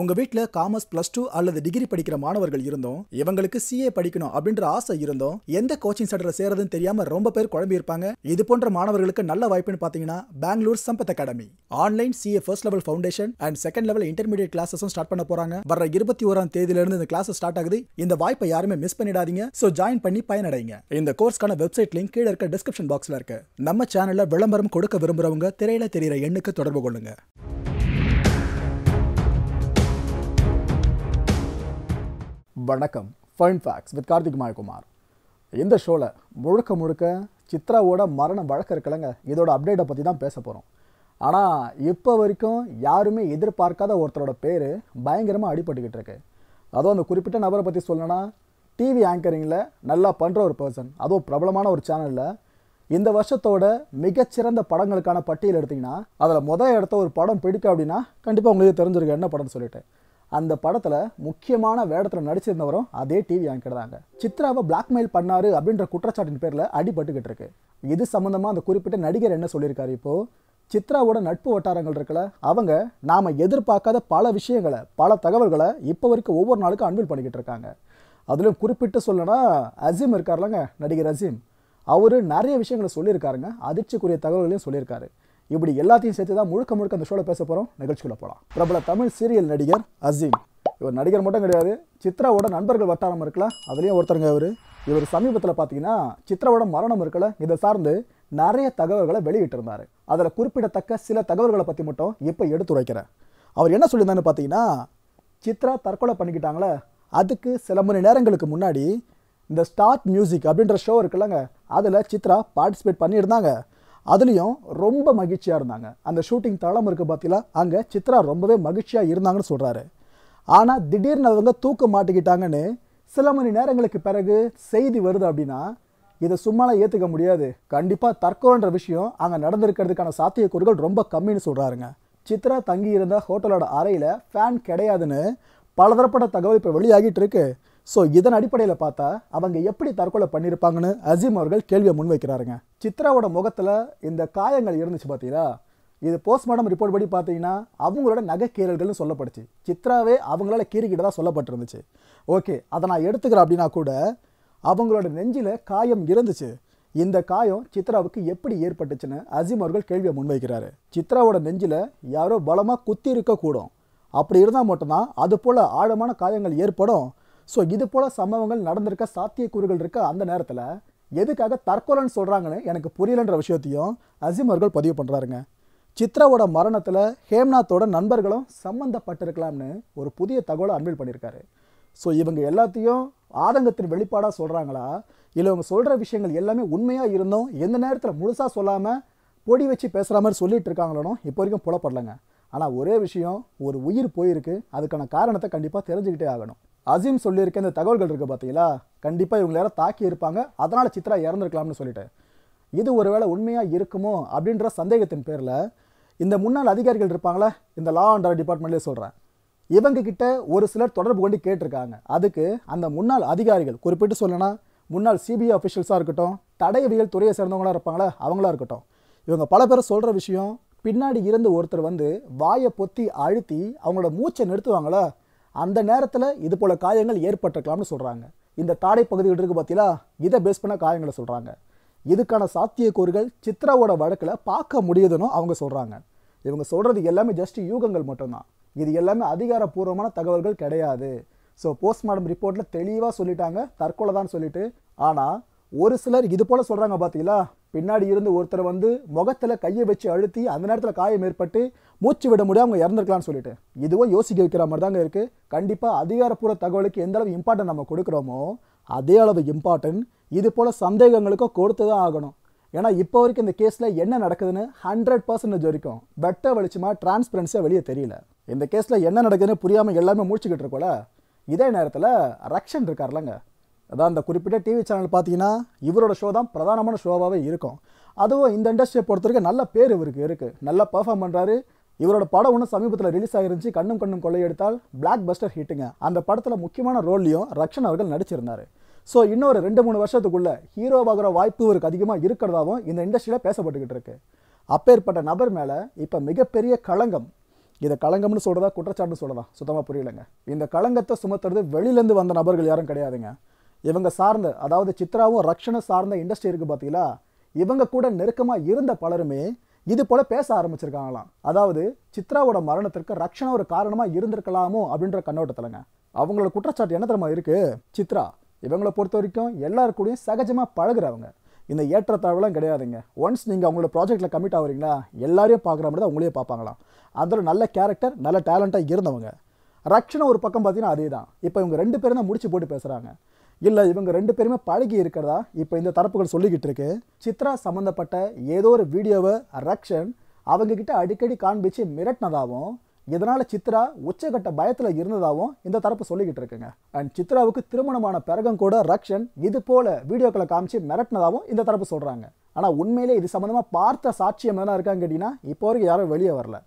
உங்க வீட்டில் commerce plus two அல்லது டிகிரி படிக்கிற மாணவர்கள் இருந்தோம் இவங்களுக்கு சிஏ படிக்கணும் அப்படின்ற ஆசை இருந்தோம் எந்த கோச்சிங் சென்டர்ல சேரதுன்னு தெரியாம ரொம்ப பேர் குழம்பி இருப்பாங்க இது போன்ற மாணவர்களுக்கு நல்ல வாய்ப்புன்னு பாத்தீங்கன்னா Bangalore Sampath academy online CA first level foundation and second level intermediate கிளாஸஸும் ஸ்டார்ட் பண்ண போறாங்க வர இருபத்தி ஓராம் தேதியில இருந்து இந்த கிளாஸ் ஸ்டார்ட் ஆகுது இந்த வாய்ப்பை யாருமே மிஸ் பண்ணிடாதீங்க சோ ஜாயின் பண்ணி பயனடைங்க இந்த கோர்ஸ்க்கான வெப்சைட் லிங்க் கீழே இருக்க டிஸ்கிரிப்ஷன் பாக்ஸ்ல இருக்கு நம்ம சேனல்ல விளம்பரம் கொடுக்க விரும்புறவங்க திரையில தெரியற எண்ணுக்கு தொடர்பு கொள்ளுங்க வணக்கம் fun facts with Karthik Mayakumar இந்த ஷோவில் முழுக்க முழுக்க சித்ராவோட மரண வழக்கு இருக்கலைங்க இதோட அப்டேட்டை பற்றி தான் பேச போகிறோம் ஆனால் இப்போ வரைக்கும் யாருமே எதிர்பார்க்காத ஒருத்தரோட பேர் பயங்கரமாக அடிபட்டுக்கிட்டு இருக்கு அதுவும் அந்த குறிப்பிட்ட நபரை பற்றி சொல்லணும்னா டிவி ஆங்கரிங்கில் நல்லா பண்ணுற ஒரு பர்சன் அதுவும் பிரபலமான ஒரு சேனலில் இந்த வருஷத்தோட மிகச்சிறந்த படங்களுக்கான பட்டியல் எடுத்திங்கன்னா அதில் முதல் இடத்த ஒரு படம் பிடிக்கும் அப்படின்னா கண்டிப்பாக உங்களுக்கு தெரிஞ்சிருக்கு என்ன படம்னு சொல்லிட்டு அந்த படத்தில் முக்கியமான வேடத்தில் நடிச்சிருந்தவரும் அதே டிவி ஆங்கிட்ட தாங்க சித்ராவை பிளாக்மெயில் பண்ணாரு அப்படின்ற குற்றச்சாட்டின் பேரில் அடிபட்டுக்கிட்டு இருக்கு இது சம்மந்தமாக அந்த குறிப்பிட்ட நடிகர் என்ன சொல்லியிருக்காரு இப்போது சித்ராவோட நட்பு வட்டாரங்கள் இருக்கல அவங்க நாம் எதிர்பார்க்காத பல விஷயங்களை பல தகவல்களை இப்போ வரைக்கும் ஒவ்வொரு நாளுக்கும் அன்பில் பண்ணிக்கிட்டு இருக்காங்க அதிலும் குறிப்பிட்டு சொல்லனா அசீம் இருக்கார்லங்க நடிகர் அசீம் அவர் நிறைய விஷயங்களை சொல்லியிருக்காருங்க அதிர்ச்சிக்குரிய தகவல்களையும் சொல்லியிருக்காரு இப்படி எல்லாத்தையும் சேர்த்து தான் முழுக்க முழுக்க அந்த ஷோவில் பேச போகிறோம் நிகழ்ச்சிக்குள்ளே போகலாம் பிரபல தமிழ் சீரியல் நடிகர் அசீம் இவர் நடிகர் மட்டும் கிடையாது சித்ராவோட நண்பர்கள் வட்டாரம் இருக்கல அதுலேயும் ஒருத்தருங்க அவர் இவர் சமீபத்தில் பார்த்தீங்கன்னா சித்ராவோட மரணம் இருக்கல இதை சார்ந்து நிறைய தகவல்களை வெளியிட்டிருந்தார் அதில் குறிப்பிடத்தக்க சில தகவல்களை பற்றி மட்டும் இப்போ எடுத்து வைக்கிறேன் அவர் என்ன சொல்லியிருந்தான்னு பார்த்தீங்கன்னா சித்ரா தற்கொலை பண்ணிக்கிட்டாங்களே அதுக்கு சில மணி நேரங்களுக்கு முன்னாடி இந்த ஸ்டார்ட் மியூசிக் அப்படின்ற ஷோ இருக்குல்லங்க அதில் சித்ரா பார்ட்டிசிபேட் பண்ணியிருந்தாங்க அதுலேயும் ரொம்ப மகிழ்ச்சியாக இருந்தாங்க அந்த ஷூட்டிங் தளம் இருக்க பார்த்தீங்களா அங்கே சித்ரா ரொம்பவே மகிழ்ச்சியாக இருந்தாங்கன்னு சொல்கிறாரு ஆனால் திடீர்னு அவங்க தூக்க மாட்டிக்கிட்டாங்கன்னு சில மணி நேரங்களுக்கு பிறகு செய்தி வருது அப்படின்னா இதை சும்மாலாம் ஏற்றுக்க முடியாது கண்டிப்பாக தற்கொலைன்ற விஷயம் அங்கே நடந்திருக்கிறதுக்கான சாத்தியக்கூறுகள் ரொம்ப கம்மின்னு சொல்கிறாருங்க சித்ரா தங்கி இருந்த ஹோட்டலோட அறையில் ஃபேன் கிடையாதுன்னு பலதரப்பட்ட தகவல் இப்போ வெளியாகிட்டு இருக்கு ஸோ இதன் அடிப்படையில் பார்த்தா அவங்க எப்படி தற்கொலை பண்ணியிருப்பாங்கன்னு அசீம் அவர்கள் கேள்வியை முன்வைக்கிறாருங்க சித்ராவோட முகத்தில் இந்த காயங்கள் இருந்துச்சு பார்த்தீங்களா இது போஸ்ட்மார்ட்டம் ரிப்போர்ட் படி பார்த்தீங்கன்னா அவங்களோட நகைக்கீரல்கள்னு சொல்லப்பட்டுச்சு சித்ராவே அவங்களால கீறிக்கிட்டு தான் சொல்லப்பட்டிருந்துச்சு ஓகே அதை நான் எடுத்துக்கிறேன் அப்படின்னா கூட அவங்களோட நெஞ்சில் காயம் இருந்துச்சு இந்த காயம் சித்ராவுக்கு எப்படி ஏற்பட்டுச்சுன்னு அசீம் அவர்கள் கேள்வியை முன்வைக்கிறாரு சித்ராவோட நெஞ்சில் யாரோ பலமாக குத்தி இருக்கக்கூடும் அப்படி இருந்தால் மட்டும்தான் அது போல் ஆழமான காயங்கள் ஏற்படும் ஸோ இது போல சம்பவங்கள் நடந்திருக்க சாத்தியக்கூறுகள் இருக்க அந்த நேரத்தில் எதுக்காக தற்கொலைன்னு சொல்கிறாங்கன்னு எனக்கு புரியலன்ற விஷயத்தையும் அசிம் அவர்கள் பதிவு பண்ணுறாருங்க சித்ராவோட மரணத்தில் ஹேம்நாத்தோட நண்பர்களும் சம்மந்தப்பட்டிருக்கலாம்னு ஒரு புதிய தகவலை அன்பில் பண்ணியிருக்காரு ஸோ இவங்க எல்லாத்தையும் ஆதங்கத்தின் வெளிப்பாடாக சொல்கிறாங்களா இல்லை இவங்க சொல்கிற விஷயங்கள் எல்லாமே உண்மையாக இருந்தும் எந்த நேரத்தில் முழுசாக சொல்லாமல் பொடி வச்சு பேசுகிற மாதிரி சொல்லிகிட்டு இருக்காங்களோ இப்போ வரைக்கும் புலப்படலைங்க ஆனால் ஒரே விஷயம் ஒரு உயிர் போயிருக்கு அதுக்கான காரணத்தை கண்டிப்பாக தெரிஞ்சுக்கிட்டே ஆகணும் அசீம் சொல்லியிருக்க இந்த தகவல்கள் இருக்குது பார்த்தீங்களா கண்டிப்பாக இவங்க யாரும் தாக்கி இருப்பாங்க அதனால் சித்ரா இறந்துருக்கலாம்னு சொல்லிட்டேன் இது ஒருவேளை உண்மையாக இருக்குமோ அப்படின்ற சந்தேகத்தின் பேரில் இந்த முன்னாள் அதிகாரிகள் இருப்பாங்களே இந்த லா அண்ட் ஆர்டர் டிபார்ட்மெண்ட்லேயே சொல்கிறேன் இவங்கக்கிட்ட ஒரு சிலர் தொடர்பு கொண்டு கேட்டிருக்காங்க அதுக்கு அந்த முன்னாள் அதிகாரிகள் குறிப்பிட்டு சொல்லணும் முன்னாள் சிபிஐ அஃபிஷியல்ஸாக இருக்கட்டும் தடையவியல் துறையை சேர்ந்தவங்களாக இருப்பாங்களா அவங்களா இருக்கட்டும் இவங்க பல பேர் சொல்கிற விஷயம் பின்னாடி இருந்து ஒருத்தர் வந்து வாயை பொத்தி அழுத்தி அவங்களோட மூச்சை நிறுத்துவாங்களா அந்த நேரத்தில் இது போல காயங்கள் ஏற்பட்டிருக்கலாம்னு சொல்கிறாங்க இந்த தாடை பகுதிகள் இருக்குது பார்த்தீங்களா இதை பேஸ் பண்ண காயங்களை சொல்கிறாங்க இதுக்கான சாத்தியக்கூறுகள் சித்ராவோட வழக்கில் பார்க்க முடியுதுன்னு அவங்க சொல்கிறாங்க இவங்க சொல்கிறது எல்லாமே ஜஸ்ட் யூகங்கள் மட்டும்தான் இது எல்லாமே அதிகாரப்பூர்வமான தகவல்கள் கிடையாது ஸோ போஸ்ட்மார்டம் ரிப்போர்ட்டில் தெளிவாக சொல்லிட்டாங்க தற்கொலை தான் சொல்லிட்டு ஆனால் ஒரு சிலர் இது போல் சொல்கிறாங்க பார்த்தீங்களா பின்னாடி இருந்து ஒருத்தர் வந்து முகத்தில் கையை வச்சு அழுத்தி அந்த நேரத்தில் காயம் ஏற்பட்டு மூச்சு விட முடியாமல் அவங்க இறந்துருக்கலாம்னு சொல்லிட்டு இதுவும் யோசிக்க வைக்கிற மாதிரி தாங்க இருக்குது கண்டிப்பாக அதிகாரப்பூர்வ தகவலுக்கு எந்த அளவு இம்பார்ட்டன்ட் நம்ம கொடுக்குறோமோ அதே அளவு இம்பார்ட்டன்ட் இது போல் சந்தேகங்களுக்கும் கொடுத்து தான் ஆகணும் ஏன்னா இப்போ வரைக்கும் இந்த கேஸில் என்ன நடக்குதுன்னு ஹண்ட்ரட் பர்சன்டேஜ் வரைக்கும் வெட்ட வெளிச்சமாக டிரான்ஸ்பரன்சியாக வெளியே தெரியல இந்த கேஸில் என்ன நடக்குதுன்னு புரியாமல் எல்லாமே முடிச்சுக்கிட்டு இருக்கோம்ல இதே நேரத்தில் ரக்ஷன் இருக்கார்லங்க அதான் அந்த குறிப்பிட்ட டிவி சேனல் பார்த்தீங்கன்னா இவரோட ஷோ தான் பிரதானமான ஷோவாகவே இருக்கும் அதுவும் இந்த இண்டஸ்ட்ரியை பொறுத்த வரைக்கும் நல்ல பேர் இவருக்கு இருக்குது நல்லா பர்ஃபார்ம் பண்ணுறாரு இவரோட படம் ஒன்று சமீபத்தில் ரிலீஸ் ஆகிருந்துச்சு கண்ணும் கண்ணும் கொள்ளையெடுத்தால் பிளாக் பஸ்டர் ஹிட்டுங்க அந்த படத்தில் முக்கியமான ரோல்லையும் ரக்ஷன் அவர்கள் நடிச்சிருந்தார் ஸோ இன்னொரு ரெண்டு மூணு வருஷத்துக்குள்ளே ஹீரோவாகிற வாய்ப்பு இவருக்கு அதிகமாக இருக்கிறதாகவும் இந்த இண்டஸ்ட்ரியில் பேசப்பட்டுக்கிட்டு இருக்கு அப்பேற்பட்ட நபர் மேலே இப்போ மிகப்பெரிய களங்கம் இதை களங்கம்னு சொல்கிறதா குற்றச்சாட்டுன்னு சொல்கிறதா சுத்தமாக புரியலைங்க இந்த களங்கத்தை சுமத்துறது வெளியிலேருந்து வந்த நபர்கள் யாரும் கிடையாதுங்க இவங்க சார்ந்த அதாவது சித்ராவும் ரக்ஷனை சார்ந்த இண்டஸ்ட்ரி இருக்குது பார்த்தீங்களா இவங்க கூட நெருக்கமாக இருந்த பலருமே இது போல் பேச ஆரம்பிச்சிருக்காங்களாம் அதாவது சித்ராவோட மரணத்திற்கு ரக்ஷனா ஒரு காரணமாக இருந்திருக்கலாமோ அப்படின்ற கண்ணோட்டத்திலங்க அவங்களோட குற்றச்சாட்டு என்ன தெரியுமா இருக்குது சித்ரா இவங்களை பொறுத்த வரைக்கும் எல்லாருக்கூடையும் சகஜமாக பழகிறவங்க இந்த ஏற்றத்தாழ்வுலாம் கிடையாதுங்க ஒன்ஸ் நீங்கள் அவங்களோட ப்ராஜெக்ட்டில் கமிட் ஆகுறீங்களா எல்லாரையும் பார்க்குற மாதிரி தான் உங்களையே பார்ப்பாங்களாம் அதில் நல்ல கேரக்டர் நல்ல டேலண்ட்டாக இருந்தவங்க ரக்ஷனை ஒரு பக்கம் பார்த்தீங்கன்னா அதே தான் இப்போ இவங்க ரெண்டு பேரும் தான் முடிச்சு போட்டு பேசுகிறாங்க இல்லை இவங்க ரெண்டு பேருமே பழகி இருக்கிறதா இப்போ இந்த தரப்புகள் சொல்லிக்கிட்டு இருக்கு சித்ரா சம்மந்தப்பட்ட ஏதோ ஒரு வீடியோவை ரக்ஷன் அவங்கக்கிட்ட அடிக்கடி காண்பிச்சு மிரட்டினதாகவும் இதனால் சித்ரா உச்சகட்ட பயத்தில் இருந்ததாகவும் இந்த தரப்பு சொல்லிக்கிட்டு இருக்குங்க அண்ட் சித்ராவுக்கு திருமணமான பிறகம் கூட ரக்ஷன் இது போல வீடியோக்களை காமிச்சு மிரட்டினதாகவும் இந்த தரப்பு சொல்கிறாங்க ஆனால் உண்மையிலே இது சம்மந்தமாக பார்த்த சாட்சியம் எதனா இருக்காங்க கேட்டிங்கன்னா இப்போ வரைக்கும் யாரும் வெளியே வரல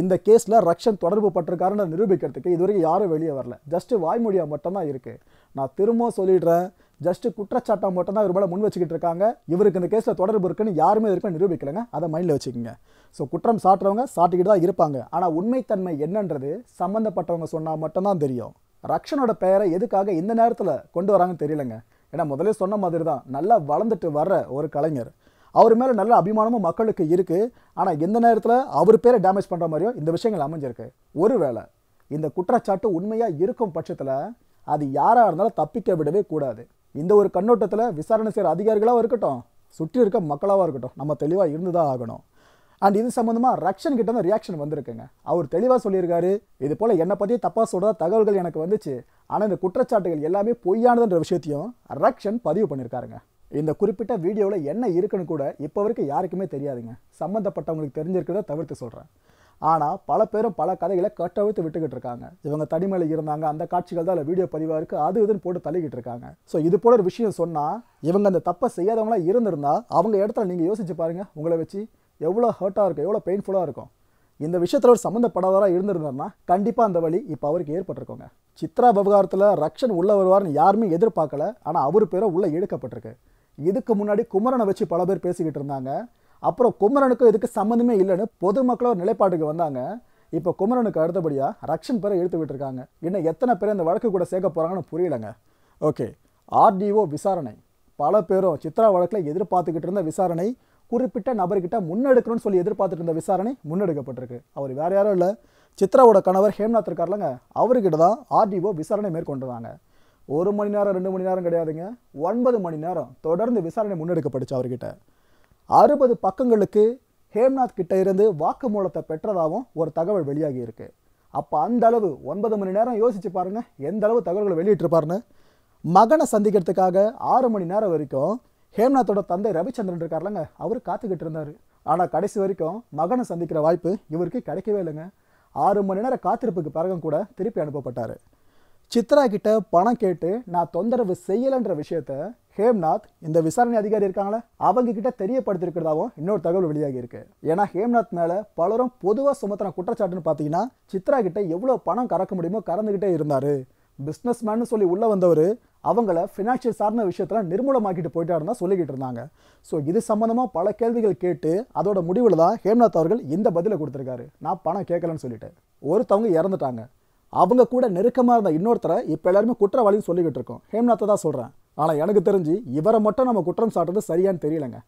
இந்த கேஸில் ரக்ஷன் தொடர்பு பட்டிருக்காருன்னு நிரூபிக்கிறதுக்கு இது வரைக்கும் யாரும் வெளியே வரல ஜஸ்ட்டு வாய்மொழியாக மட்டும்தான் இருக்குது நான் திரும்ப சொல்லிடுறேன் ஜஸ்ட்டு குற்றச்சாட்டாக மட்டும்தான் இவர் மேலே முன் வச்சுக்கிட்டு இருக்காங்க இவருக்கு இந்த கேஸில் தொடர்பு இருக்குன்னு யாருமே இருக்குன்னு நிரூபிக்கலைங்க அதை மைண்டில் வச்சுக்கோங்க ஸோ குற்றம் சாட்டுறவங்க சாட்டிக்கிட்டு தான் இருப்பாங்க ஆனால் உண்மைத்தன்மை என்னன்றது சம்மந்தப்பட்டவங்க சொன்னால் மட்டும்தான் தெரியும் ரக்ஷனோட பெயரை எதுக்காக இந்த நேரத்தில் கொண்டு வராங்கன்னு தெரியலங்க ஏன்னா முதலே சொன்ன மாதிரி தான் நல்லா வளர்ந்துட்டு வர்ற ஒரு கலைஞர் அவர் மேலே நல்ல அபிமானமும் மக்களுக்கு இருக்குது ஆனால் எந்த நேரத்தில் அவர் பேரை டேமேஜ் பண்ணுற மாதிரியோ இந்த விஷயங்கள் அமைஞ்சிருக்கு ஒருவேளை இந்த குற்றச்சாட்டு உண்மையாக இருக்கும் பட்சத்தில் அது யாராக இருந்தாலும் தப்பிக்க விடவே கூடாது இந்த ஒரு கண்ணோட்டத்தில் விசாரணை செய்கிற அதிகாரிகளாக இருக்கட்டும் சுற்றி இருக்க மக்களாகவும் இருக்கட்டும் நம்ம தெளிவாக இருந்து தான் ஆகணும் அண்ட் இது சம்மந்தமாக ரக்ஷன் கிட்ட தான் ரியாக்ஷன் வந்திருக்குங்க அவர் தெளிவாக சொல்லியிருக்காரு இது போல் என்னை பற்றி தப்பாக சொல்கிற தகவல்கள் எனக்கு வந்துச்சு ஆனால் இந்த குற்றச்சாட்டுகள் எல்லாமே பொய்யானதுன்ற விஷயத்தையும் ரக்ஷன் பதிவு பண்ணியிருக்காருங்க இந்த குறிப்பிட்ட வீடியோவில் என்ன இருக்குன்னு கூட இப்போ வரைக்கும் யாருக்குமே தெரியாதுங்க சம்மந்தப்பட்டவங்களுக்கு தெரிஞ்சிருக்கிறத தவிர்த்து சொல்கிறேன் ஆனால் பல பேரும் பல கதைகளை கட்டவிழ்த்து விட்டுக்கிட்டு இருக்காங்க இவங்க தனிமையில் இருந்தாங்க அந்த காட்சிகள் தான் வீடியோ பதிவாக இருக்குது அது இதுன்னு போட்டு தள்ளிக்கிட்டு இருக்காங்க ஸோ இது போல ஒரு விஷயம் சொன்னால் இவங்க அந்த தப்பை செய்யாதவங்களாக இருந்திருந்தால் அவங்க இடத்துல நீங்கள் யோசிச்சு பாருங்கள் உங்களை வச்சு எவ்வளோ ஹர்ட்டாக இருக்கும் எவ்வளோ பெயின்ஃபுல்லாக இருக்கும் இந்த விஷயத்தில் ஒரு சம்மந்தப்படாதவராக இருந்திருந்தார்னா கண்டிப்பாக அந்த வழி இப்போ அவருக்கு ஏற்பட்டிருக்கோங்க சித்ரா விவகாரத்தில் ரக்ஷன் உள்ளே வருவார்னு யாருமே எதிர்பார்க்கல ஆனால் அவர் பேரை உள்ளே எடுக்கப்பட்டிருக்கு இதுக்கு முன்னாடி குமரனை வச்சு பல பேர் பேசிக்கிட்டு இருந்தாங்க அப்புறம் குமரனுக்கும் இதுக்கு சம்மந்தமே இல்லைன்னு ஒரு நிலைப்பாட்டுக்கு வந்தாங்க இப்போ குமரனுக்கு அடுத்தபடியாக ரக்ஷன் பேரை இழுத்து விட்டுருக்காங்க இன்னும் எத்தனை பேர் இந்த வழக்கு கூட சேர்க்க போகிறாங்கன்னு புரியலைங்க ஓகே ஆர்டிஓ விசாரணை பல பேரும் சித்ரா வழக்கில் எதிர்பார்த்துக்கிட்டு இருந்த விசாரணை குறிப்பிட்ட நபர்கிட்ட முன்னெடுக்கணும்னு சொல்லி எதிர்பார்த்துட்டு இருந்த விசாரணை முன்னெடுக்கப்பட்டிருக்கு அவர் வேறு யாரும் இல்லை சித்ராவோட கணவர் ஹேம்நாத் இருக்கார்லங்க அவர்கிட்ட தான் ஆர்டிஓ விசாரணை மேற்கொண்டுறாங்க ஒரு மணி நேரம் ரெண்டு மணி நேரம் கிடையாதுங்க ஒன்பது மணி நேரம் தொடர்ந்து விசாரணை முன்னெடுக்கப்படுச்சு அவர்கிட்ட அறுபது பக்கங்களுக்கு ஹேம்நாத் கிட்ட இருந்து வாக்குமூலத்தை பெற்றதாகவும் ஒரு தகவல் வெளியாகி இருக்கு அப்போ அந்த அளவு ஒன்பது மணி நேரம் யோசிச்சு பாருங்க எந்த அளவு தகவல்களை வெளியிட்டிருப்பாருன்னு மகனை சந்திக்கிறதுக்காக ஆறு மணி நேரம் வரைக்கும் ஹேம்நாத்தோட தந்தை ரவிச்சந்திரன் இருக்கார்லங்க அவர் காத்துக்கிட்டு இருந்தார் ஆனால் கடைசி வரைக்கும் மகனை சந்திக்கிற வாய்ப்பு இவருக்கு கிடைக்கவே இல்லைங்க ஆறு மணி நேரம் காத்திருப்புக்கு பிறகும் கூட திருப்பி அனுப்பப்பட்டார் சித்ரா கிட்ட பணம் கேட்டு நான் தொந்தரவு செய்யலைன்ற விஷயத்த ஹேம்நாத் இந்த விசாரணை அதிகாரி இருக்காங்களே அவங்க கிட்ட தெரியப்படுத்திருக்கிறதாவும் இன்னொரு தகவல் வெளியாகி இருக்கு ஏன்னா ஹேம்நாத் மேல பலரும் பொதுவாக சுமத்தின குற்றச்சாட்டுன்னு பார்த்தீங்கன்னா சித்ரா கிட்ட எவ்வளோ பணம் கறக்க முடியுமோ கறந்துகிட்டே இருந்தாரு பிஸ்னஸ் மேன் சொல்லி உள்ளே வந்தவர் அவங்கள ஃபினான்ஷியல் சார்ந்த விஷயத்தில் நிர்மூலமாக்கிட்டு போயிட்டாருன்னு தான் சொல்லிக்கிட்டு இருந்தாங்க ஸோ இது சம்மந்தமாக பல கேள்விகள் கேட்டு அதோட முடிவில் தான் ஹேம்நாத் அவர்கள் இந்த பதிலை கொடுத்துருக்காரு நான் பணம் கேட்கலன்னு சொல்லிட்டு ஒருத்தவங்க இறந்துட்டாங்க அவங்க கூட நெருக்கமாக இருந்த இன்னொருத்தரை இப்போ எல்லாருமே குற்றவாளின்னு சொல்லிக்கிட்டு இருக்கோம் ஹேம்நாத்தை தான் சொல்கிறேன் ஆனால் எனக்கு தெரிஞ்சு இவரை மட்டும் நம்ம குற்றம் சாட்டுறது சரியானு தெரியலங்க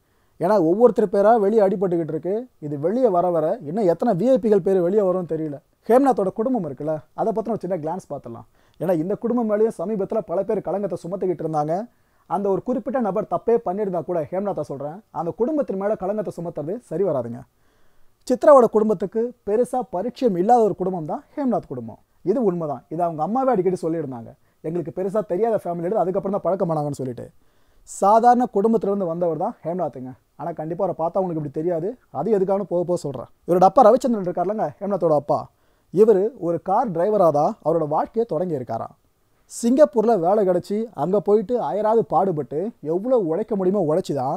ஏன்னா ஒவ்வொருத்தர் பேராக வெளியே அடிபட்டுக்கிட்டு இருக்கு இது வெளியே வர வர இன்னும் எத்தனை விஐபிகள் பேர் வெளியே வரும்னு தெரியல ஹேம்நாத்தோட குடும்பம் இருக்குல்ல அதை பற்றி நம்ம சின்ன கிளான்ஸ் பார்த்துடலாம் ஏன்னா இந்த குடும்பம் மேலேயும் சமீபத்தில் பல பேர் கலங்கத்தை சுமத்திக்கிட்டு இருந்தாங்க அந்த ஒரு குறிப்பிட்ட நபர் தப்பே பண்ணியிருந்தா கூட ஹேம்நாத்தை சொல்கிறேன் அந்த குடும்பத்தின் மேலே கலங்கத்தை சுமத்துறது சரி வராதுங்க சித்ராவோட குடும்பத்துக்கு பெருசாக பரிட்சயம் இல்லாத ஒரு குடும்பம் தான் ஹேம்நாத் குடும்பம் இது உண்மைதான் இது அவங்க அம்மாவே அடிக்கடி சொல்லியிருந்தாங்க எங்களுக்கு பெருசாக தெரியாத ஃபேமிலி எடுத்து அதுக்கப்புறம் தான் பழக்கமானாங்கன்னு சொல்லிட்டு சாதாரண குடும்பத்திலேருந்து வந்தவர் தான் ஹேம்நாத்துங்க ஆனால் கண்டிப்பாக அவரை பார்த்தா அவங்களுக்கு இப்படி தெரியாது அது எதுக்கான போக போக சொல்கிறேன் இவரோட அப்பா ரவிச்சந்திரன் இருக்கார்லங்க ஹேம்நாத்தோட அப்பா இவர் ஒரு கார் டிரைவராக தான் அவரோட வாழ்க்கையை தொடங்கியிருக்காராம் சிங்கப்பூரில் வேலை கிடச்சி அங்கே போயிட்டு அயராது பாடுபட்டு எவ்வளோ உழைக்க முடியுமோ உழைச்சி தான்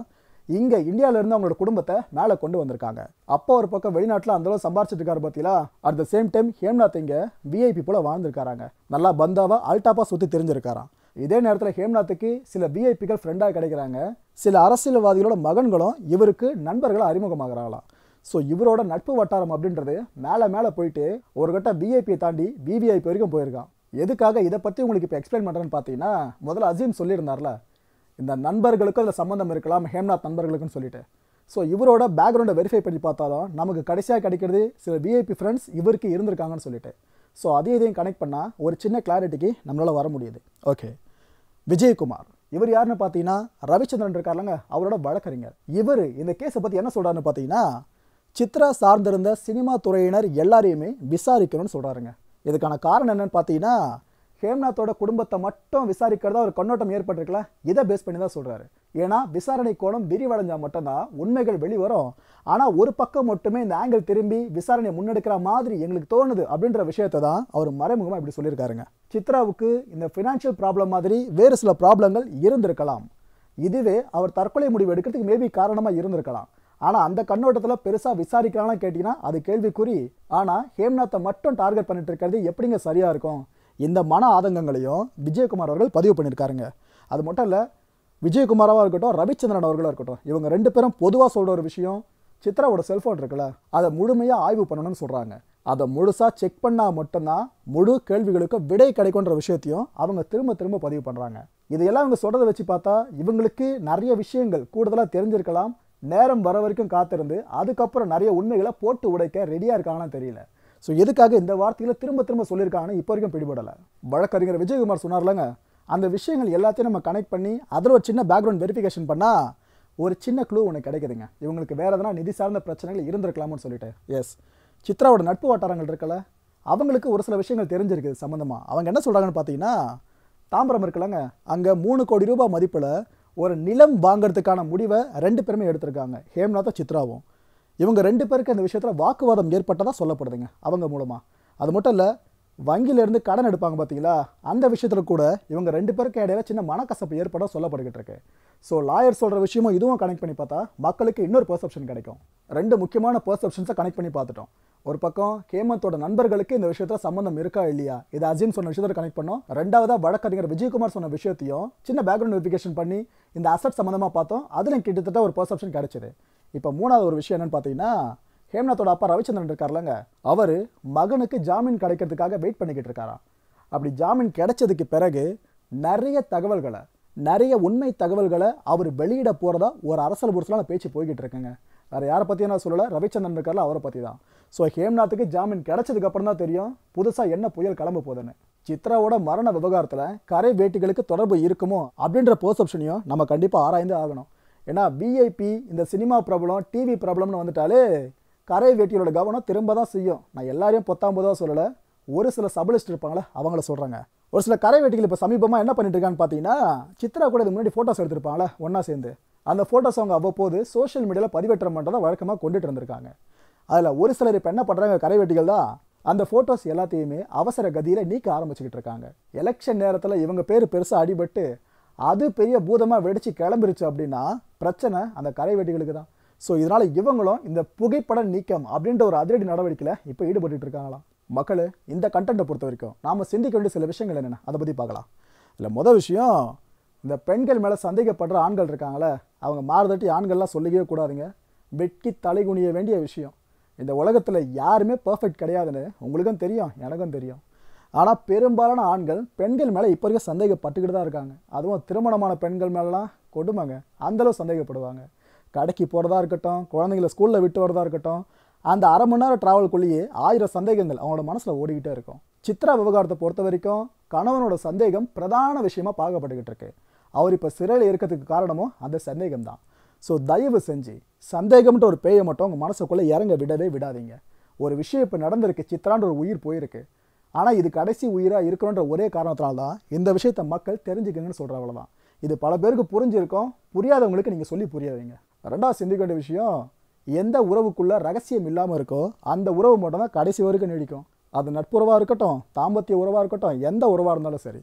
இங்கே இந்தியாவிலேருந்து அவங்களோட குடும்பத்தை மேலே கொண்டு வந்திருக்காங்க அப்போ ஒரு பக்கம் வெளிநாட்டில் அந்தளவு சம்பாரிச்சிட்டு இருக்காரு பார்த்தீங்களா at the same time Hemnath இங்கே விஐபி போல் வாழ்ந்துருக்காராங்க நல்லா பந்தாவாக அல்டாப்பாக சுற்றி தெரிஞ்சிருக்காராம் இதே நேரத்தில் ஹேம்நாத்துக்கு சில விஐபிகள் ஃப்ரெண்டாக கிடைக்கிறாங்க சில அரசியல்வாதிகளோட மகன்களும் இவருக்கு நண்பர்களை அறிமுகமாகிறாங்களாம் ஸோ இவரோட நட்பு வட்டாரம் அப்படின்றது மேலே மேலே போயிட்டு ஒரு கட்ட விஐபியை தாண்டி விவிஐபி வரைக்கும் போயிருக்கான் எதுக்காக இதை பற்றி உங்களுக்கு இப்போ எக்ஸ்பிளைன் பண்ணுறேன்னு பார்த்தீங்கன்னா முதல்ல அசீம் சொல்லியிருந்தார்ல இந்த நண்பர்களுக்கும் அதில் சம்மந்தம் இருக்கலாம் ஹேம்நாத் நண்பர்களுக்குன்னு சொல்லிட்டு ஸோ இவரோட பேக்ரவுண்டை வெரிஃபை பண்ணி பார்த்தாலும் நமக்கு கடைசியாக கிடைக்கிறது சில விஐபி ஃப்ரெண்ட்ஸ் இவருக்கு இருந்திருக்காங்கன்னு சொல்லிட்டு ஸோ அதே இதையும் கனெக்ட் பண்ணால் ஒரு சின்ன கிளாரிட்டிக்கு நம்மளால் வர முடியுது ஓகே விஜயகுமார் இவர் யாருன்னு பார்த்தீங்கன்னா ரவிச்சந்திரன் இருக்காருலங்க அவரோட வழக்கறிஞர் இவர் இந்த கேஸை பற்றி என்ன சொல்கிறாருன்னு பார்த்தீங்கன்னா சித்ரா சார்ந்திருந்த சினிமா துறையினர் எல்லாரையுமே விசாரிக்கணும்னு சொல்கிறாருங்க இதுக்கான காரணம் என்னென்னு பார்த்தீங்கன்னா ஹேம்நாத்தோட குடும்பத்தை மட்டும் விசாரிக்கிறதா ஒரு கண்ணோட்டம் ஏற்பட்டிருக்கல இதை பேஸ் பண்ணி தான் சொல்கிறாரு ஏன்னா விசாரணை கோணம் விரிவடைஞ்சால் மட்டும்தான் உண்மைகள் வெளிவரும் ஆனால் ஒரு பக்கம் மட்டுமே இந்த ஆங்கிள் திரும்பி விசாரணையை முன்னெடுக்கிற மாதிரி எங்களுக்கு தோணுது அப்படின்ற விஷயத்தை தான் அவர் மறைமுகமாக இப்படி சொல்லியிருக்காருங்க சித்ராவுக்கு இந்த ஃபினான்ஷியல் ப்ராப்ளம் மாதிரி வேறு சில ப்ராப்ளங்கள் இருந்திருக்கலாம் இதுவே அவர் தற்கொலை முடிவு எடுக்கிறதுக்கு மேபி காரணமாக இருந்திருக்கலாம் ஆனால் அந்த கண்ணோட்டத்தில் பெருசாக விசாரிக்கலாம்னு கேட்டிங்கன்னா அது கேள்விக்குறி ஆனால் ஹேம்நாத்தை மட்டும் டார்கெட் பண்ணிட்டு இருக்கிறது எப்படிங்க சரியாக இருக்கும் இந்த மன ஆதங்கங்களையும் விஜயகுமார் அவர்கள் பதிவு பண்ணியிருக்காருங்க அது மட்டும் இல்லை விஜயகுமாராவாக இருக்கட்டும் ரவிச்சந்திரன் அவர்களாக இருக்கட்டும் இவங்க ரெண்டு பேரும் பொதுவாக சொல்கிற ஒரு விஷயம் சித்ராவோட செல்ஃபோன் இருக்குல்ல அதை முழுமையாக ஆய்வு பண்ணணும்னு சொல்கிறாங்க அதை முழுசாக செக் பண்ணால் மட்டும்தான் முழு கேள்விகளுக்கு விடை கிடைக்குன்ற விஷயத்தையும் அவங்க திரும்ப திரும்ப பதிவு பண்ணுறாங்க இதையெல்லாம் இவங்க சொல்கிறத வச்சு பார்த்தா இவங்களுக்கு நிறைய விஷயங்கள் கூடுதலாக தெரிஞ்சிருக்கலாம் நேரம் வர வரைக்கும் காத்திருந்து அதுக்கப்புறம் நிறைய உண்மைகளை போட்டு உடைக்க ரெடியாக இருக்காங்களான்னு தெரியல ஸோ எதுக்காக இந்த வார்த்தையில் திரும்ப திரும்ப சொல்லியிருக்காங்கன்னு இப்போ வரைக்கும் பிடிபடலை வழக்கறிஞர் விஜயகுமார் சொன்னார்லங்க அந்த விஷயங்கள் எல்லாத்தையும் நம்ம கனெக்ட் பண்ணி அதில் ஒரு சின்ன பேக்ரவுண்ட் வெரிஃபிகேஷன் பண்ணால் ஒரு சின்ன க்ளூ ஒன்று கிடைக்குதுங்க இவங்களுக்கு வேறு எதனா நிதி சார்ந்த பிரச்சனைகள் இருந்திருக்கலாம்னு சொல்லிட்டு எஸ் சித்ராவோட நட்பு வட்டாரங்கள் இருக்கல அவங்களுக்கு ஒரு சில விஷயங்கள் தெரிஞ்சிருக்குது சம்மந்தமாக அவங்க என்ன சொல்கிறாங்கன்னு பார்த்தீங்கன்னா தாம்பரம் இருக்குல்லங்க அங்கே மூணு கோடி ரூபாய் மதிப்பில் ஒரு நிலம் வாங்கிறதுக்கான முடிவை ரெண்டு பேருமே எடுத்திருக்காங்க ஹேம்நாத்தும் சித்ராவும் இவங்க ரெண்டு பேருக்கு அந்த விஷயத்தில் வாக்குவாதம் ஏற்பட்டதாக சொல்லப்படுதுங்க அவங்க மூலமாக அது மட்டும் இல்லை வங்கியிலேருந்து கடன் எடுப்பாங்க பார்த்தீங்களா அந்த விஷயத்தில் கூட இவங்க ரெண்டு பேருக்கு இடையில சின்ன மனக்கசப்பு ஏற்பட சொல்லப்பட்டுக்கிட்டு இருக்கு ஸோ லாயர் சொல்கிற விஷயமும் இதுவும் கனெக்ட் பண்ணி பார்த்தா மக்களுக்கு இன்னொரு பர்செப்ஷன் கிடைக்கும் ரெண்டு முக்கியமான பர்செப்ஷன்ஸை கனெக்ட் பண்ணி பார்த்துட்டோம் ஒரு பக்கம் ஹேமந்தோட நண்பர்களுக்கு இந்த விஷயத்தில் சம்மந்தம் இருக்கா இல்லையா இது அஜீம் சொன்ன விஷயத்தில் கனெக்ட் பண்ணோம் ரெண்டாவதாக வழக்கறிஞர் விஜயகுமார் சொன்ன விஷயத்தையும் சின்ன பேக்ரவுண்ட் வெரிஃபிகேஷன் பண்ணி இந்த அசட் சம்மந்தமாக பார்த்தோம் அதில் கிட்டத்தட்ட ஒரு பர்செப்ஷன் கிடைச்சிது இப்போ மூணாவது ஒரு விஷயம் என்னென்னு பார்த்தீங்கன்னா ஹேம்நாத்தோட அப்பா ரவிச்சந்திரன் இருக்கார்லங்க அவர் மகனுக்கு ஜாமீன் கிடைக்கிறதுக்காக வெயிட் பண்ணிக்கிட்டு இருக்காராம் அப்படி ஜாமீன் கிடைச்சதுக்கு பிறகு நிறைய தகவல்களை நிறைய உண்மை தகவல்களை அவர் வெளியிட போகிறதா ஒரு அரசல் புரிசலான பேச்சு போய்கிட்டு இருக்குங்க வேறு யாரை பற்றியும் நான் சொல்லலை ரவிச்சந்திரன் இருக்கார்ல அவரை பற்றி தான் ஸோ ஹேம்நாத்துக்கு ஜாமீன் கிடைச்சதுக்கு அப்புறம் தான் தெரியும் புதுசாக என்ன புயல் கிளம்ப போகுதுன்னு சித்ராவோட மரண விவகாரத்தில் கரை வேட்டிகளுக்கு தொடர்பு இருக்குமோ அப்படின்ற பர்செப்ஷனையும் நம்ம கண்டிப்பாக ஆராய்ந்து ஆகணும் ஏன்னா விஐபி இந்த சினிமா ப்ராப்ளம் டிவி ப்ராப்ளம்னு வந்துட்டாலே கரை வேட்டியோட கவனம் திரும்ப தான் செய்யும் நான் எல்லாரையும் பத்தாம்பதாக சொல்லலை ஒரு சில சபலிஸ்ட் இருப்பாங்களே அவங்கள சொல்கிறாங்க ஒரு சில கரை வேட்டிகள் இப்போ சமீபமாக என்ன பண்ணிட்டு இருக்கான்னு பார்த்தீங்கன்னா சித்ரா கூட இது முன்னாடி ஃபோட்டோஸ் எடுத்திருப்பாங்களே ஒன்றா சேர்ந்து அந்த ஃபோட்டோஸ் அவங்க அவ்வப்போது சோஷியல் மீடியாவில் பதிவேற்றம் பண்ணுறதை வழக்கமாக கொண்டுட்டு இருந்திருக்காங்க அதில் ஒரு சிலர் இப்போ என்ன பண்ணுறாங்க கரை வேட்டிகள் தான் அந்த ஃபோட்டோஸ் எல்லாத்தையுமே அவசர கதியில் நீக்க ஆரம்பிச்சுக்கிட்டு இருக்காங்க எலெக்ஷன் நேரத்தில் இவங்க பேர் பெருசாக அடிபட்டு அது பெரிய பூதமாக வெடித்து கிளம்பிருச்சு அப்படின்னா பிரச்சனை அந்த கரை வெட்டிகளுக்கு தான் ஸோ இதனால் இவங்களும் இந்த புகைப்பட நீக்கம் அப்படின்ற ஒரு அதிரடி நடவடிக்கையில் இப்போ ஈடுபட்டு இருக்காங்களாம் மக்கள் இந்த கண்டென்ட்டை பொறுத்த வரைக்கும் நாம் சிந்திக்க வேண்டிய சில விஷயங்கள் என்னென்ன அதை பற்றி பார்க்கலாம் இல்லை மொதல் விஷயம் இந்த பெண்கள் மேலே சந்தேகப்படுற ஆண்கள் இருக்காங்களே அவங்க மாறுதட்டி ஆண்கள்லாம் சொல்லிக்கவே கூடாதுங்க வெட்கி தலைகுனிய வேண்டிய விஷயம் இந்த உலகத்தில் யாருமே பர்ஃபெக்ட் கிடையாதுன்னு உங்களுக்கும் தெரியும் எனக்கும் தெரியும் ஆனால் பெரும்பாலான ஆண்கள் பெண்கள் மேலே இப்போ வரைக்கும் சந்தேகப்பட்டுக்கிட்டு தான் இருக்காங்க அதுவும் திருமணமான பெண்கள் மேலாம் கொடுமைங்க அந்தளவு சந்தேகப்படுவாங்க கடைக்கு போகிறதா இருக்கட்டும் குழந்தைங்கள ஸ்கூலில் விட்டு வரதா இருக்கட்டும் அந்த அரை மணி நேரம் ட்ராவல்குள்ளேயே ஆயிரம் சந்தேகங்கள் அவங்களோட மனசில் ஓடிக்கிட்டே இருக்கும் சித்ரா விவகாரத்தை பொறுத்த வரைக்கும் கணவனோட சந்தேகம் பிரதான விஷயமாக பார்க்கப்பட்டுக்கிட்டு இருக்கு அவர் இப்போ சிறையில் இருக்கிறதுக்கு காரணமும் அந்த சந்தேகம் தான் ஸோ தயவு செஞ்சு சந்தேகம்ன்ற ஒரு பேயை மட்டும் உங்கள் மனசுக்குள்ளே இறங்க விடவே விடாதீங்க ஒரு விஷயம் இப்போ நடந்திருக்கு சித்ரான்ற ஒரு உயிர் போயிருக்கு ஆனால் இது கடைசி உயிராக இருக்கணுன்ற ஒரே காரணத்தினால்தான் இந்த விஷயத்தை மக்கள் தெரிஞ்சுக்கங்கன்னு சொல்கிற தான் இது பல பேருக்கு புரிஞ்சிருக்கும் புரியாதவங்களுக்கு நீங்கள் சொல்லி புரியாதீங்க ரெண்டாவது சிந்திக்க வேண்டிய விஷயம் எந்த உறவுக்குள்ளே ரகசியம் இல்லாமல் இருக்கோ அந்த உறவு மட்டும் தான் கடைசி வரைக்கும் நீடிக்கும் அது நட்புறவாக இருக்கட்டும் தாம்பத்திய உறவாக இருக்கட்டும் எந்த உறவாக இருந்தாலும் சரி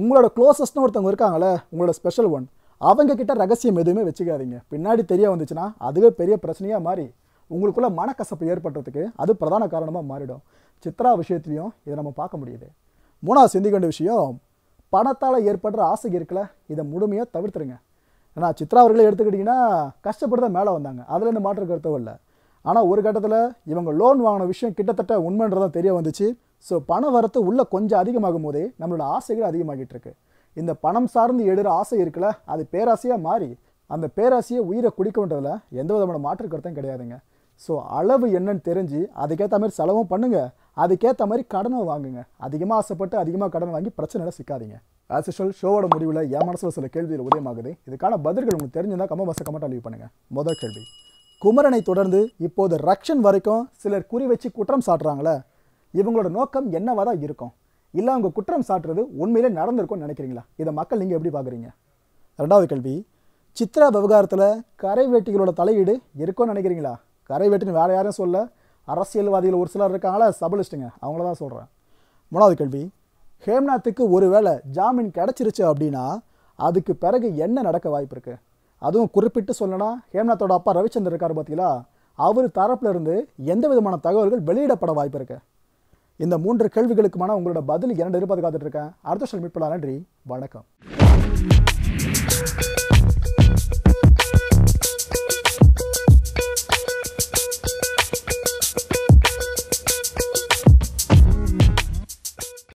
உங்களோட க்ளோசஸ்ட்னு ஒருத்தவங்க இருக்காங்களே உங்களோட ஸ்பெஷல் ஒன் அவங்கக்கிட்ட ரகசியம் எதுவுமே வச்சுக்காதீங்க பின்னாடி தெரிய வந்துச்சுன்னா அதுவே பெரிய பிரச்சனையாக மாறி உங்களுக்குள்ளே மனக்கசப்பு ஏற்படுறதுக்கு அது பிரதான காரணமாக மாறிடும் சித்ரா விஷயத்துலையும் இதை நம்ம பார்க்க முடியுது மூணாவது சிந்திக்க வேண்டிய விஷயம் பணத்தால் ஏற்படுற ஆசை இருக்கல இதை முழுமையாக தவிர்த்துருங்க ஏன்னா சித்ரா அவர்களே எடுத்துக்கிட்டிங்கன்னா கஷ்டப்பட்டு தான் மேலே வந்தாங்க அதில் இருந்து மாற்று கருத்தவும் இல்லை ஆனால் ஒரு கட்டத்தில் இவங்க லோன் வாங்கின விஷயம் கிட்டத்தட்ட உண்மைன்றதான் தெரிய வந்துச்சு ஸோ பண வரத்து உள்ளே கொஞ்சம் அதிகமாகும் போதே நம்மளோட ஆசைகள் அதிகமாகிட்டு இருக்கு இந்த பணம் சார்ந்து எழுற ஆசை இருக்குல்ல அது பேராசையாக மாறி அந்த பேராசையை உயிரை குடிக்கன்றதில் எந்த விதமான மாற்று கருத்தும் கிடையாதுங்க ஸோ அளவு என்னன்னு தெரிஞ்சு அதுக்கேற்ற மாதிரி செலவும் பண்ணுங்கள் அதுக்கேற்ற மாதிரி கடனும் வாங்குங்க அதிகமாக ஆசைப்பட்டு அதிகமாக கடன் வாங்கி பிரச்சனையில் சிக்காதீங்க ஆஸ் யூஷுவல் ஷோவோட முடிவில் என் மனசில் சில கேள்விகள் உதயமாகுது இதுக்கான பதில்கள் உங்களுக்கு தெரிஞ்சிருந்தால் கம்ம பஸ்ஸை கமெண்ட் லீவ் பண்ணுங்கள் முதல் கேள்வி குமரனை தொடர்ந்து இப்போது ரக்ஷன் வரைக்கும் சிலர் குறி வச்சு குற்றம் சாட்டுறாங்களே இவங்களோட நோக்கம் என்னவாக தான் இருக்கும் இல்லை அவங்க குற்றம் சாட்டுறது உண்மையிலே நடந்திருக்கும்னு நினைக்கிறீங்களா இதை மக்கள் நீங்கள் எப்படி பார்க்குறீங்க ரெண்டாவது கேள்வி சித்ரா விவகாரத்தில் கரை வேட்டிகளோட தலையீடு இருக்கும்னு நினைக்கிறீங்களா கரை வெட்டுன்னு வேறு யாரும் சொல்ல அரசியல்வாதிகள் ஒரு சிலர் இருக்காங்களா சபலிஸ்ட்டுங்க அவங்கள தான் சொல்கிறேன் மூணாவது கேள்வி ஹேம்நாத்துக்கு ஒருவேளை ஜாமீன் கிடச்சிருச்சு அப்படின்னா அதுக்கு பிறகு என்ன நடக்க வாய்ப்பு இருக்குது அதுவும் குறிப்பிட்டு சொல்லணும் ஹேம்நாத்தோட அப்பா ரவிச்சந்தர் இருக்கார் பார்த்தீங்களா அவர் தரப்பிலிருந்து எந்த விதமான தகவல்கள் வெளியிடப்பட வாய்ப்பு இருக்கு இந்த மூன்று கேள்விகளுக்குமான உங்களோட பதில் இரண்டு இருப்பது காத்துட்ருக்கேன் அடுத்த அர்த்தஷன் பண்ணலாம் நன்றி வணக்கம்